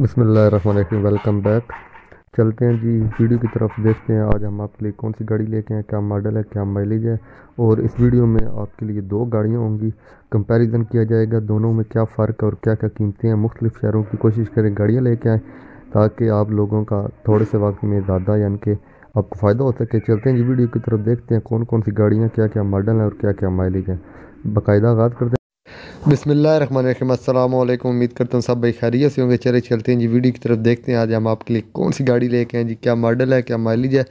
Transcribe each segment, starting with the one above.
बसमिल welcome back चलते हैं जी video की तरफ देखते हैं आज हम आपके लिए कौन सी गाड़ी लेके हैं क्या मॉडल है क्या माइलेज है और इस वीडियो में आपके लिए दो गाड़ियाँ होंगी कंपैरिजन किया जाएगा दोनों में क्या फ़र्क और क्या क्या कीमतें हैं मुख्तलिफ शहरों की कोशिश करें गाड़ियाँ लेके आएँ ताकि आप लोगों का थोड़े से वक्त में ज़्यादा यानि कि आपको फ़ायदा हो सके चलते हैं जी वीडियो की तरफ देखते हैं कौन कौन सी गाड़ियाँ क्या क्या मॉडल हैं और क्या क्या माइलेज है बाकायदा आगाज़ करते हैं बिसमीम अल्लाम उम्मीद करता हूँ सब भाई खैरियत से होंगे चले चलते हैं जी वीडियो की तरफ देखते हैं आज हम आपके लिए कौन सी गाड़ी लेके हैं जी क्या मॉडल है क्या माइलेज है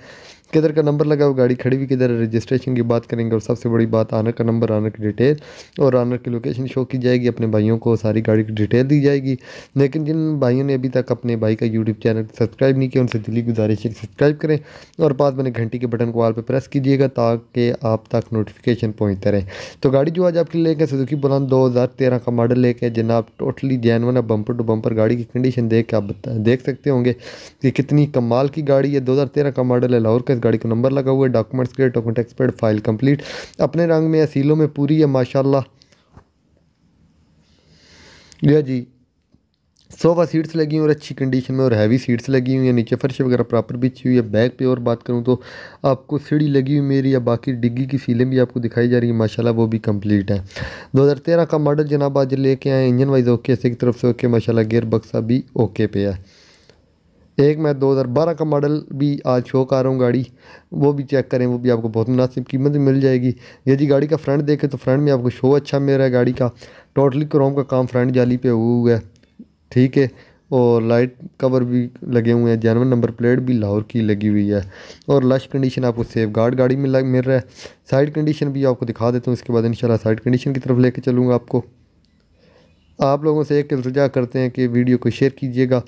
किधर का नंबर लगा हुआ गाड़ी खड़ी हुई किधर रजिस्ट्रेशन की बात करेंगे और सबसे बड़ी बात आनर का नंबर आनर की डिटेल और आनर की लोकेशन शो की जाएगी अपने भाइयों को सारी गाड़ी की डिटेल दी जाएगी लेकिन जिन भाइयों ने अभी तक अपने भाई का यूट्यूब चैनल सब्सक्राइब नहीं किया उनसे दिली गुजारिश है सब्सक्राइब करें और पास में घंटी के बटन को वाल पर प्रेस कीजिएगा ताकि आप तक नोटिफिकेशन पहुँचते रहें तो गाड़ी जो आज आपके लेके सुजुकी बुलंद दो हज़ार तेरह का मॉडल लेके जनाब टोटली जैनवन है बम्पर टू बम्पर गाड़ी की कंडीशन देख के आप देख सकते होंगे कि कितनी कमाल की गाड़ी है दो हज़ार तेरह का मॉडल है लाहौर का इस गाड़ी का नंबर लगा हुआ है डॉक्यूमेंट्स के डॉक्यूमेंट टैक्स फाइल कंप्लीट अपने रंग में या सीलों में पूरी है माशाल्लाह यह जी सोफा सीट्स लगी हुई और अच्छी कंडीशन में और हैवी सीट्स लगी हुई है नीचे फर्श वगैरह प्रॉपर बिछी हुई है बैक पे और बात करूँ तो आपको सीढ़ी लगी हुई मेरी या बाकी डिग्गी की सीलें भी आपको दिखाई जा रही है माशाल्लाह वो भी कंप्लीट है 2013 का मॉडल जनाब आज लेके आए इंजन वाइज ओके से की तरफ से ओके माशाला गेयर बक्सा भी ओके पे है एक मैं दो हज़ार बारह का मॉडल भी आज शो कर रहा हूँ गाड़ी वो भी चेक करें वो भी आपको बहुत मुनासिब कीमत में मिल जाएगी यदि गाड़ी का फ्रंट देखें तो फ्रंट में आपको शो अच्छा मिल रहा है गाड़ी का टोटली क्रोम का काम फ्रंट जाली पे हुआ है ठीक है और लाइट कवर भी लगे हुए हैं जैनवन नंबर प्लेट भी लाहौर की लगी हुई है और लश कंडीशन आपको सेफ गार्ड गाड़ी में मिल रहा है साइड कंडीशन भी आपको दिखा देता हूँ इसके बाद इन साइड कंडीशन की तरफ लेके चलूँगा आपको आप लोगों से एक इल्तजा करते हैं कि वीडियो को शेयर कीजिएगा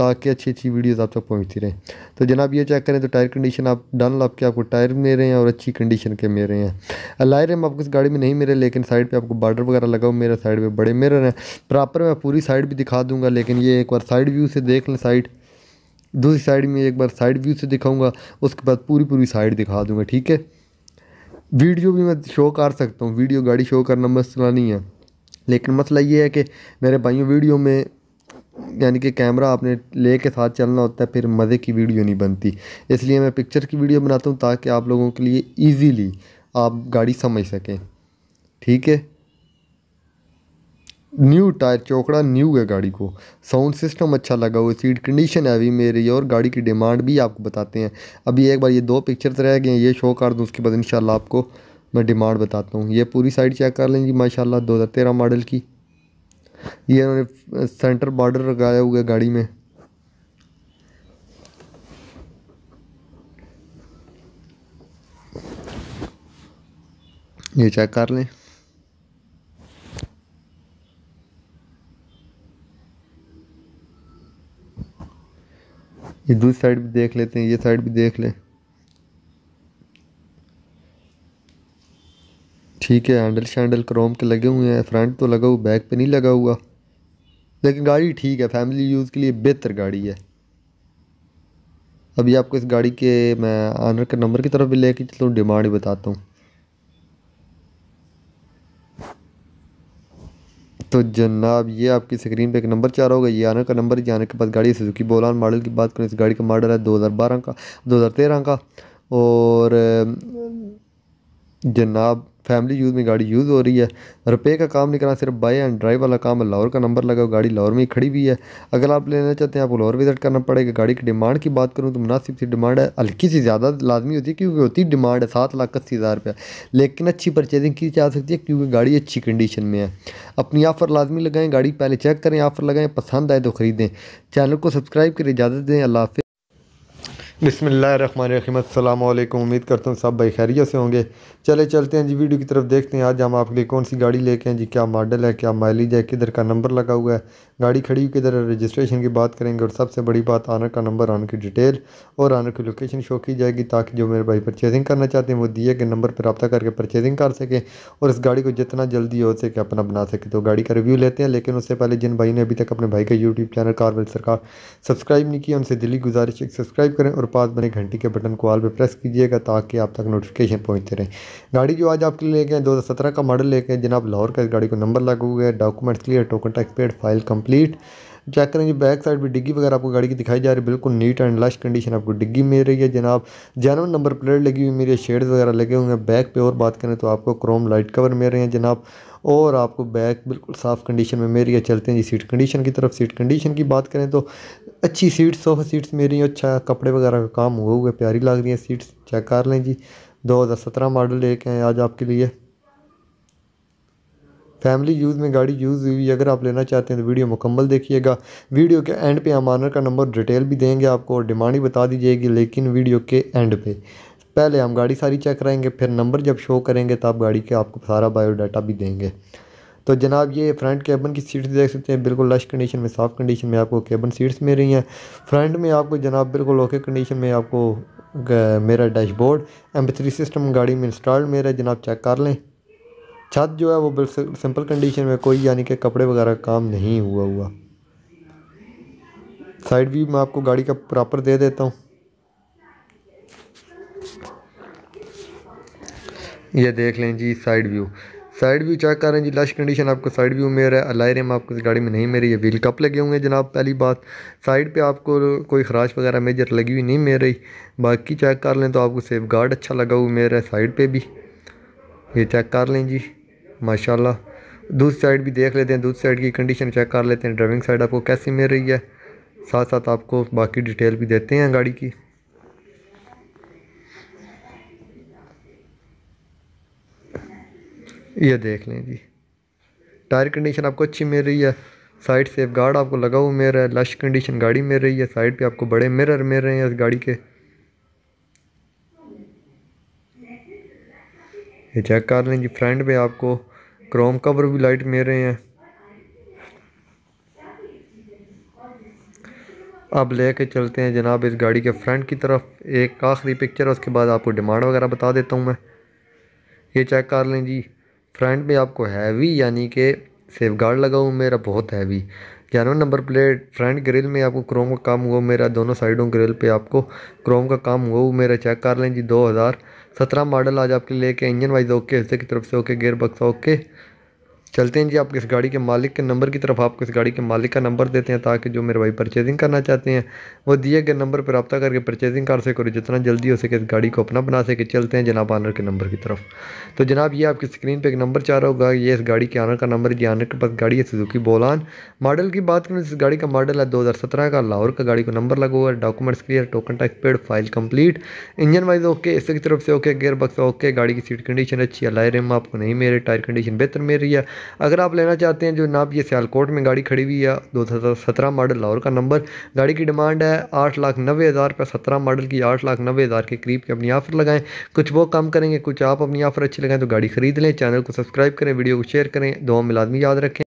ताकि अच्छी अच्छी वीडियोस आप तक पहुंचती रहें तो जनाब ये चेक करें तो टायर कंडीशन आप डन के आपको टायर मिल रहे हैं और अच्छी कंडीशन के मेरे हैं अलायर हम आपको इस गाड़ी में नहीं मेरे लेकिन साइड पर आपको बार्डर वगैरह लगा मेरे साइड पर बड़े मेरे हैं प्रॉपर मैं पूरी साइड भी दिखा दूँगा लेकिन ये एक बार साइड व्यू से देख लें साइड दूसरी साइड में एक बार साइड व्यू से दिखाऊंगा उसके बाद पूरी पूरी साइड दिखा दूंगा ठीक है वीडियो भी मैं शो कर सकता हूँ वीडियो गाड़ी शो करना मसला नहीं है लेकिन मसला ये है कि मेरे भाइयों वीडियो में यानी कि कैमरा आपने ले के साथ चलना होता है फिर मज़े की वीडियो नहीं बनती इसलिए मैं पिक्चर की वीडियो बनाता हूँ ताकि आप लोगों के लिए ईजीली आप गाड़ी समझ सकें ठीक है न्यू टायर चौकड़ा न्यू है गाड़ी को साउंड सिस्टम अच्छा लगा हुआ सीट कंडीशन है अभी मेरी और गाड़ी की डिमांड भी आपको बताते हैं अभी एक बार ये दो पिक्चर्स रह गए हैं ये शो कर दूँ उसके बाद इंशाल्लाह आपको मैं डिमांड बताता हूँ ये पूरी साइड चेक कर लें जी माशाल्लाह 2013 मॉडल की ये उन्होंने सेंटर बॉर्डर लगाया हुआ है गाड़ी में ये चेक कर लें ये दूसरी साइड भी देख लेते हैं ये साइड भी देख लें ठीक है हैंडल शैंडल क्रोम के लगे हुए हैं फ्रंट तो लगा हुआ बैक पे नहीं लगा हुआ लेकिन गाड़ी ठीक है फैमिली यूज़ के लिए बेहतर गाड़ी है अभी आपको इस गाड़ी के मैं आनर के नंबर की तरफ भी लेके चलता हूँ डिमांड ही बताता हूँ तो जनाब ये आपकी स्क्रीन पे एक नंबर चार होगा ये आनर का नंबर है आनर के पास गाड़ी सुजुकी बोलान मॉडल की बात करें इस गाड़ी का मॉडल है दो हज़ार बारह का दो हज़ार तेरह का और जनाब फैमिली यूज़ में गाड़ी यूज़ हो रही है रुपये का काम नहीं करना सिर्फ बाय एंड ड्राइव वाला काम है लाहौर का नंबर लगा गाड़ी लाहौर में ही खड़ी हुई है अगर आप लेना चाहते हैं आपको लाहौर विज़िट करना पड़ेगा गाड़ी की डिमांड की बात करूँ तो मुनासिब सी डिमांड है हल्की सी ज़्यादा लाजमी होती है क्योंकि होती डिमांड है सात लाख अस्सी हज़ार रुपया लेकिन अच्छी परचेजिंग की जा सकती है क्योंकि गाड़ी अच्छी कंडीशन में है अपनी ऑफ़र लाजमी लगाएँ गाड़ी पहले चेक करें ऑफ़र लगाएँ पसंद आए तो ख़रीदें चैनल को सब्सक्राइब करें इजाज़त दें अल्लाह बसमिल्लाम अल्लाम उम्मीद करता हूँ सब भाई खैरियत से होंगे चले चलते हैं जी वीडियो की तरफ देखते हैं आज हम आपके लिए कौन सी गाड़ी लेके हैं जी क्या मॉडल है क्या माइलेज है किधर का नंबर लगा हुआ है गाड़ी खड़ी हुई किधर रजिस्ट्रेशन की बात करेंगे और सबसे बड़ी बात आनर का नंबर आनर की डिटेल और आनर की लोकेशन शो की जाएगी ताकि जो मेरे भाई परचेजिंग करना चाहते हैं वो दिए गए नंबर पर रबा करके परचेजिंग कर सकें और इस गाड़ी को जितना जल्दी हो सके अपना बना सके तो गाड़ी का रिव्यू लेते हैं लेकिन उससे पहले जिन भाई ने अभी तक अपने भाई का यूट्यूब चैनल कारवेल सरकार सब्सक्राइब नहीं किया उनसे दिल्ली गुजारिश सब्सक्राइब करें और पास बने घंटी के बटन को आल पर प्रेस कीजिएगा ताकि आप तक नोटिफिकेशन पहुंचते रहें गाड़ी जो आज आपके लिए लेके हैं दो का मॉडल लेके हैं जनाब लाहौर का इस गाड़ी को नंबर लगा हुआ है documents clear token tax paid file complete check करेंगे बैक साइड भी डिग्गी वगैरह आपको गाड़ी की दिखाई जा रही है बिल्कुल नीट एंड लश कंडीशन आपको डिग्गी मिल रही है जनाब जैनवन नंबर प्लेट लगी हुई मेरे शेड वगैरह लगे हुए हैं बैक पे और बात करें तो आपको क्रोम लाइट कवर मिल रहे हैं जनाब और आपको बैक बिल्कुल साफ़ कंडीशन में मेरी चलते हैं जी सीट कंडीशन की तरफ सीट कंडीशन की बात करें तो अच्छी सीट सोफा सीट्स मेरी अच्छा कपड़े वगैरह का काम हुआ हुआ प्यारी लग रही है सीट्स चेक कर लें जी 2017 मॉडल लेके आए आज आपके लिए फैमिली यूज़ में गाड़ी यूज़ हुई अगर आप लेना चाहते हैं तो वीडियो मुकम्मल देखिएगा वीडियो के एंड पे हम आनर का नंबर डिटेल भी देंगे आपको और डिमांड भी बता दीजिएगी लेकिन वीडियो के एंड पे पहले हम गाड़ी सारी चेक कराएंगे फिर नंबर जब शो करेंगे तब गाड़ी के आपको सारा बायोडाटा भी देंगे तो जनाब ये फ्रंट कैबन की सीट्स देख सकते हैं बिल्कुल लश कंडीशन में साफ़ कंडीशन में आपको कैबन सीट्स मिल रही हैं फ्रंट में आपको जनाब बिल्कुल ओके कंडीशन में आपको मेरा डैशबोर्ड एम थ्री सिस्टम गाड़ी में इंस्टॉल्ड मेरा जनाब चेक कर लें छत जो है वो बिल्कुल सिंपल कंडीशन में कोई यानी कि कपड़े वगैरह काम नहीं हुआ हुआ साइड व्यू मैं आपको गाड़ी का प्रॉपर दे देता हूँ ये देख लें जी side view side view check करें जी लश कंडीशन आपको साइड व्यू मेरा रहा है अलाई रेम आपको इस गाड़ी में नहीं रही है व्हील कप लगे हुए हैं जनाब पहली बात साइड पे आपको कोई खराश वगैरह मेजर लगी हुई नहीं रही बाकी चेक कर लें तो आपको सेफ गार्ड अच्छा लगा हुआ मेरा है साइड पर भी ये चेक कर लें जी माशाला दूसरी साइड भी देख लेते हैं दूसरी साइड की कंडीशन चेक कर लेते हैं ड्राइविंग साइड आपको कैसी मिल रही है साथ साथ आपको बाकी डिटेल भी देते हैं गाड़ी की ये देख लें जी टायर कंडीशन आपको अच्छी मिल रही है साइड सेफ गार्ड आपको लगा हुआ मिल रहा है लश कंडीशन गाड़ी मिल रही है साइड पे आपको बड़े मिरर मिल रहे हैं इस गाड़ी के ये चेक कर लें जी फ्रंट पे आपको क्रोम कवर भी लाइट मिल रहे हैं अब लेके चलते हैं जनाब इस गाड़ी के फ्रंट की तरफ एक आखिरी पिक्चर है उसके बाद आपको डिमांड वगैरह बता देता हूँ मैं ये चेक कर लें जी फ्रंट में आपको हैवी यानी कि सेफ गार्ड लगा हुआ मेरा बहुत हैवी ग्यारहवा नंबर प्लेट फ्रंट ग्रिल में आपको क्रोम का काम हुआ मेरा दोनों साइडों ग्रिल पे आपको क्रोम का काम हुआ वो मेरा चेक कर लें जी दो हज़ार सत्रह मॉडल आज आपके लेके इंजन वाइज ओके हिस्से की तरफ से ओके गेयर बक्सा ओके चलते हैं जी आप इस गाड़ी के मालिक के नंबर की तरफ आपको इस गाड़ी के मालिक का नंबर देते हैं ताकि जो मेरे भाई परचेजिंग करना चाहते हैं वो दिए गए नंबर पर रबता करके परचेजिंग कर सके और जितना जल्दी हो सके इस गाड़ी को अपना बना सके चलते हैं जनाब आनर के नंबर की तरफ तो जनाब ये आपकी स्क्रीन पर एक नंबर चाह रहा होगा ये इस गाड़ी के आनर का नंबर ये आनर के पास गाड़ी है सुजुकी बोलान मॉडल की बात करें इस गाड़ी का मॉडल है दो का लाहौर का गाड़ी को नंबर लगा हुआ है documents clear token tax paid file complete engine wise okay इसकी तरफ से ओके गेयर बक्स ओके गाड़ी की सीट कंडीशन अच्छी है लाए रेम आपको नहीं मेरे टायर कंडीशन बेहतर मेरी है अगर आप लेना चाहते हैं जो नाप ये सियालकोट में गाड़ी खड़ी हुई है दो हज़ार सत्रह मॉडल लाहौर का नंबर गाड़ी की डिमांड है आठ लाख नब्बे हज़ार रुपये सत्रह मॉडल की आठ लाख नब्बे हज़ार के करीब की अपनी ऑफ़र लगाएं कुछ वो कम करेंगे कुछ आप अपनी ऑफ़र अच्छी लगाएं तो गाड़ी खरीद लें चैनल को सब्सक्राइब करें वीडियो को शेयर करें दो मिलादमी याद रखें